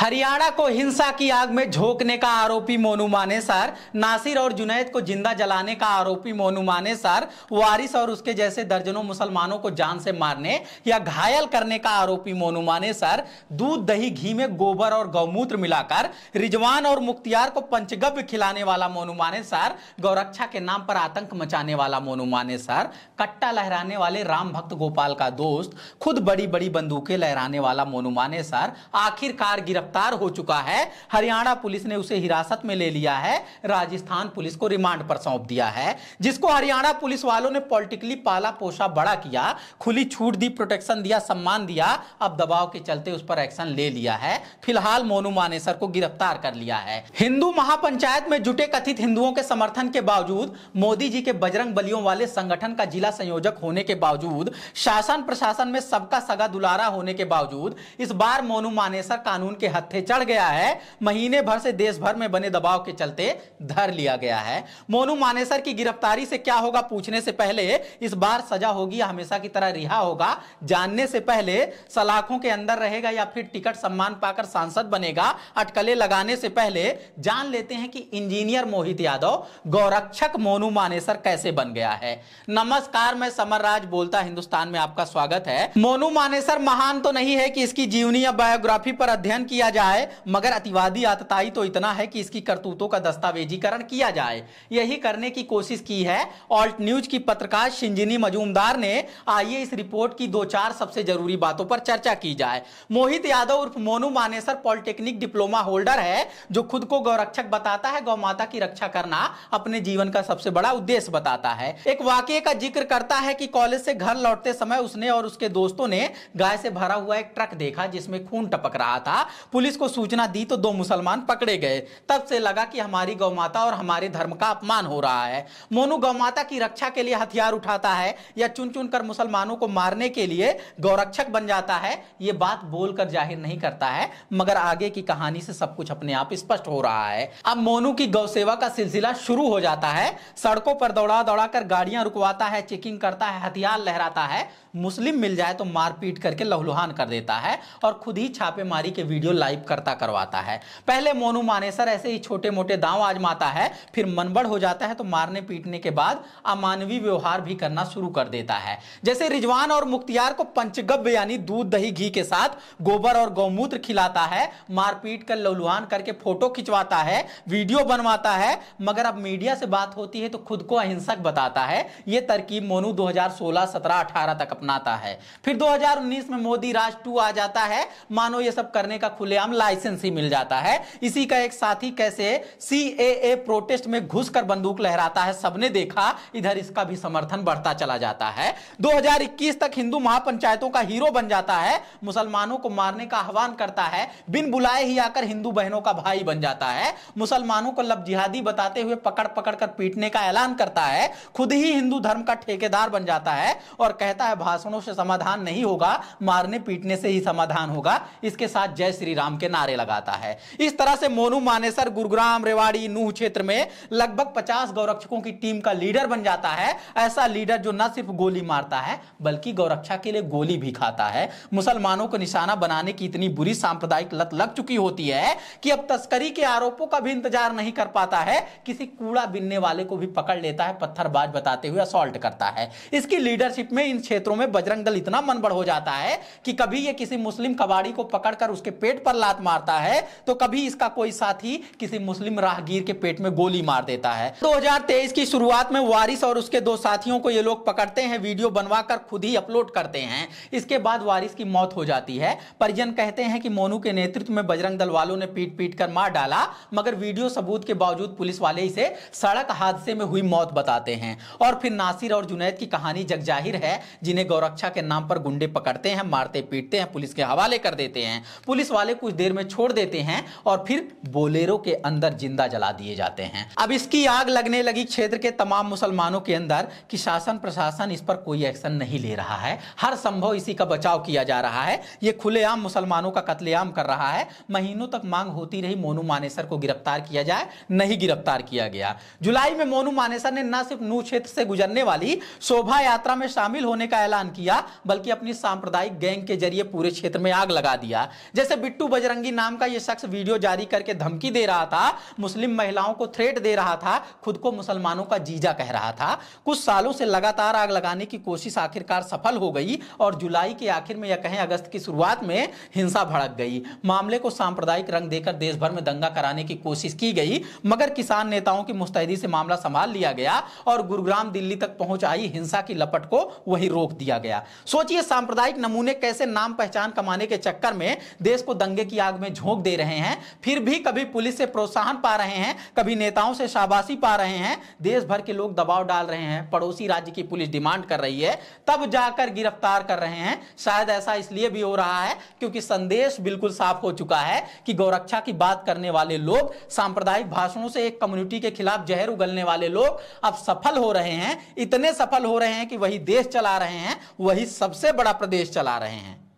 हरियाणा को हिंसा की आग में झोंकने का आरोपी मोनू मानेसर नासिर और जुनैद को जिंदा जलाने का आरोपी मोनू मानेसर वारिस और उसके जैसे दर्जनों मुसलमानों को जान से मारने या घायल करने का आरोपी मोनू मानेसर दूध दही घी में गोबर और गौमूत्र मिलाकर रिजवान और मुख्तियार को पंचगव्य खिलाने वाला मोनू मानेसर गौरक्षा के नाम पर आतंक मचाने वाला मोनू मानेसर कट्टा लहराने वाले राम भक्त गोपाल का दोस्त खुद बड़ी बड़ी बंदूकें लहराने वाला मोनू मानेसर आखिरकार गिरफ्तार गिरफ्तार हो चुका है हरियाणा पुलिस ने उसे हिरासत में ले लिया है राजस्थान पुलिस को रिमांड पर सौंप दिया है जिसको हरियाणा पुलिस वालों ने पॉलिटिकली पाला पोषा बड़ा किया खुली छूट दी प्रोटेक्शन दिया सम्मान दिया अब दबाव के चलते उस पर एक्शन ले लिया है फिलहाल मोनू मानेसर को गिरफ्तार कर लिया है हिंदू महापंचायत में जुटे कथित हिंदुओं के समर्थन के बावजूद मोदी जी के बजरंग बलियों वाले संगठन का जिला संयोजक होने के बावजूद शासन प्रशासन में सबका सगा दुलारा होने के बावजूद इस बार मोनू मानेसर कानून के हत्थे चढ़ गया है महीने भर से देश भर में बने दबाव के चलते धर लिया गया है मोनू मानेसर की गिरफ्तारी से क्या होगा पूछने से पहले इस बार सजा होगी या हमेशा की तरह रिहा होगा जानने से पहले सलाखों के अंदर रहेगा या फिर टिकट सम्मान पाकर सांसद बनेगा अटकले लगाने से पहले जान लेते हैं कि इंजीनियर मोहित यादव गौरक्षक मोनू मानेसर कैसे बन गया है नमस्कार मैं समर राज बोलता हिंदुस्तान में आपका स्वागत है मोनू मानेसर महान तो नहीं है कि इसकी जीवनी या बायोग्राफी पर अध्ययन किया किया जाए मगर अतिवादी आतताई तो इतना है कि इसकी करतूतों का दस्तावेजीकरण किया जाए यही करने की कोशिश की है ऑल्ट न्यूज की पत्रकार शिंजिनी मजूमदार ने आइए इस रिपोर्ट की दो चार सबसे जरूरी बातों पर चर्चा की जाए मोहित यादव उर्फ Monu Manesar polytechnic diploma holder है जो खुद को गौरक्षक बताता है गौ माता की रक्षा करना अपने जीवन का सबसे बड़ा उद्देश्य बताता है एक वाक्य का जिक्र करता है कि कॉलेज से घर लौटते समय उसने और उसके दोस्तों ने गाय से भरा हुआ एक ट्रक देखा जिसमें खून टपक रहा था पुलिस को सूचना दी तो दो मुसलमान पकड़े गए तब से लगा कि हमारी गौ माता और हमारे धर्म का अपमान हो रहा है मोनू गौ माता की रक्षा के लिए हथियार उठाता है या चुन चुन कर मुसलमानों को मारने के लिए गौरक्षक बन जाता है ये बात बोलकर जाहिर नहीं करता है मगर आगे की कहानी से सब कुछ अपने आप स्पष्ट हो रहा है अब मोनू की गौ सेवा का सिलसिला शुरू हो जाता है सड़कों पर दौड़ा दौड़ा कर गाड़ियां रुकवाता है चेकिंग करता है हथियार लहराता है मुस्लिम मिल जाए तो मारपीट करके लहलुहान कर देता है और खुद ही छापेमारी के वीडियो लाइव करता करवाता है पहले मोनू मानेसर ऐसे ही छोटे मोटे दांव आजमाता है फिर मनबड़ हो जाता है तो मारने पीटने के बाद अमानवीय व्यवहार भी करना शुरू कर देता है जैसे रिजवान और मुख्तियार को पंचगव्य यानी दूध दही घी के साथ गोबर और गौमूत्र खिलाता है मारपीट कर लौलुहान करके फोटो खिंचवाता है वीडियो बनवाता है मगर अब मीडिया से बात होती है तो खुद को अहिंसक बताता है यह तरकीब मोनू 2016 17 18 तक अपनाता है फिर 2019 में मोदी राज टू आ जाता है मानो ये सब करने का खुले खुलेआम लाइसेंस ही मिल जाता है इसी का एक साथी कैसे सी प्रोटेस्ट में घुसकर बंदूक लहराता है सबने देखा इधर इसका भी समर्थन बढ़ता चला जाता है 2021 तक हिंदू महापंचायतों का हीरो बन जाता है मुसलमानों को मारने का आह्वान करता है बिन बुलाए ही आकर हिंदू बहनों का भाई बन जाता है मुसलमानों को लब जिहादी बताते हुए पकड़ पकड़ कर पीटने का ऐलान करता है खुद ही हिंदू धर्म का ठेकेदार बन जाता है और कहता है भाषणों से समाधान नहीं होगा मारने पीटने से ही समाधान होगा इसके साथ जय श्री राम राम के नारे लगाता है इस तरह से मोनू मानेसर गुरुग्राम रेवाड़ी नूह क्षेत्र में लगभग पचास गौरक्षकों की टीम का लीडर बन जाता है ऐसा लीडर जो न सिर्फ गोली मारता है बल्कि गौरक्षा के लिए गोली भी खाता है मुसलमानों को निशाना बनाने की इतनी बुरी सांप्रदायिक लत लग चुकी होती है कि अब तस्करी के आरोपों का भी इंतजार नहीं कर पाता है किसी कूड़ा बिनने वाले को भी पकड़ लेता है पत्थरबाज बताते हुए असॉल्ट करता है इसकी लीडरशिप में इन क्षेत्रों में बजरंग दल इतना मनबड़ हो जाता है कि कभी ये किसी मुस्लिम कबाड़ी को पकड़कर उसके पेट पर लात मारता है तो कभी इसका कोई साथी किसी मुस्लिम राहगीर के पेट में गोली मार देता है 2023 की शुरुआत में वारिस और उसके दो साथियों को ये लोग पकड़ते हैं वीडियो बनवाकर खुद ही अपलोड करते हैं इसके बाद वारिस की मौत हो जाती है परिजन कहते हैं कि मोनू के नेतृत्व में बजरंग दल वालों ने पीट पीट कर मार डाला मगर वीडियो सबूत के बावजूद पुलिस वाले इसे सड़क हादसे में हुई मौत बताते हैं और फिर नासिर और जुनैद की कहानी जग जाहिर है जिन्हें गौरक्षा के नाम पर गुंडे पकड़ते हैं मारते पीटते हैं पुलिस के हवाले कर देते हैं पुलिस वाले कुछ देर में छोड़ देते हैं और फिर बोलेरो के अंदर जिंदा जला दिए जाते हैं अब इसकी आग लगने लगी क्षेत्र के तमाम मुसलमानों के अंदर कि शासन प्रशासन इस पर कोई एक्शन नहीं ले रहा है हर संभव इसी का बचाव किया जा रहा है ये खुलेआम मुसलमानों का कत्लेआम कर रहा है महीनों तक मांग होती रही मोनू मानेसर को गिरफ्तार किया जाए नहीं गिरफ्तार किया गया जुलाई में मोनू मानेसर ने न सिर्फ नू क्षेत्र से गुजरने वाली शोभा यात्रा में शामिल होने का ऐलान किया बल्कि अपनी सांप्रदायिक गैंग के जरिए पूरे क्षेत्र में आग लगा दिया जैसे बिट्टू बिट्टू बजरंगी नाम का यह शख्स वीडियो जारी करके धमकी दे रहा था मुस्लिम महिलाओं को थ्रेट दे रहा था खुद को मुसलमानों का जीजा कह रहा था कुछ सालों से लगातार आग लगाने की कोशिश आखिरकार सफल हो गई और जुलाई के आखिर में या कहें अगस्त की शुरुआत में हिंसा भड़क गई मामले को सांप्रदायिक रंग देकर देश भर में दंगा कराने की कोशिश की गई मगर किसान नेताओं की मुस्तैदी से मामला संभाल लिया गया और गुरुग्राम दिल्ली तक पहुंच आई हिंसा की लपट को वही रोक दिया गया सोचिए सांप्रदायिक नमूने कैसे नाम पहचान कमाने के चक्कर में देश को दंगे दंगे की आग में झोंक दे रहे हैं फिर भी कभी पुलिस से प्रोत्साहन पा रहे हैं कभी नेताओं से शाबाशी पा रहे हैं देश भर के लोग दबाव डाल रहे हैं पड़ोसी राज्य की पुलिस डिमांड कर रही है तब जाकर गिरफ्तार कर रहे हैं शायद ऐसा इसलिए भी हो रहा है क्योंकि संदेश बिल्कुल साफ हो चुका है कि गौरक्षा की बात करने वाले लोग सांप्रदायिक भाषणों से एक कम्युनिटी के खिलाफ जहर उगलने वाले लोग अब सफल हो रहे हैं इतने सफल हो रहे हैं कि वही देश चला रहे हैं वही सबसे बड़ा प्रदेश चला रहे हैं